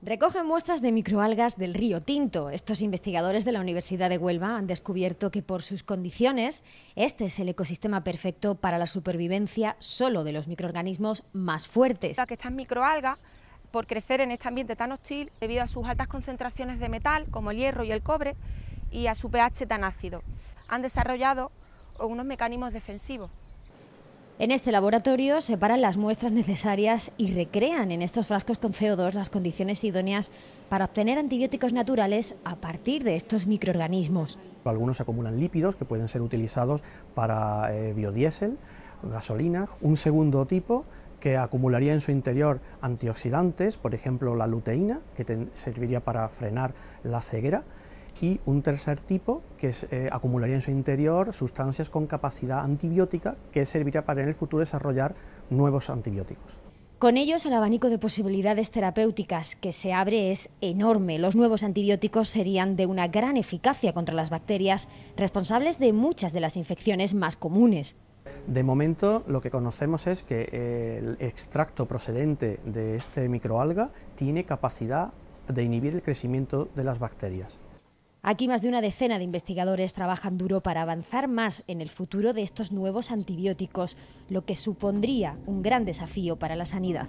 Recogen muestras de microalgas del río Tinto. Estos investigadores de la Universidad de Huelva han descubierto que por sus condiciones este es el ecosistema perfecto para la supervivencia solo de los microorganismos más fuertes. que estas microalgas, por crecer en este ambiente tan hostil, debido a sus altas concentraciones de metal, como el hierro y el cobre, y a su pH tan ácido, han desarrollado unos mecanismos defensivos. En este laboratorio separan las muestras necesarias y recrean en estos frascos con CO2 las condiciones idóneas para obtener antibióticos naturales a partir de estos microorganismos. Algunos acumulan lípidos que pueden ser utilizados para eh, biodiesel, gasolina, un segundo tipo que acumularía en su interior antioxidantes, por ejemplo la luteína, que serviría para frenar la ceguera, y un tercer tipo que eh, acumularía en su interior sustancias con capacidad antibiótica que servirá para en el futuro desarrollar nuevos antibióticos. Con ellos el abanico de posibilidades terapéuticas que se abre es enorme. Los nuevos antibióticos serían de una gran eficacia contra las bacterias, responsables de muchas de las infecciones más comunes. De momento lo que conocemos es que eh, el extracto procedente de este microalga tiene capacidad de inhibir el crecimiento de las bacterias. Aquí más de una decena de investigadores trabajan duro para avanzar más en el futuro de estos nuevos antibióticos, lo que supondría un gran desafío para la sanidad.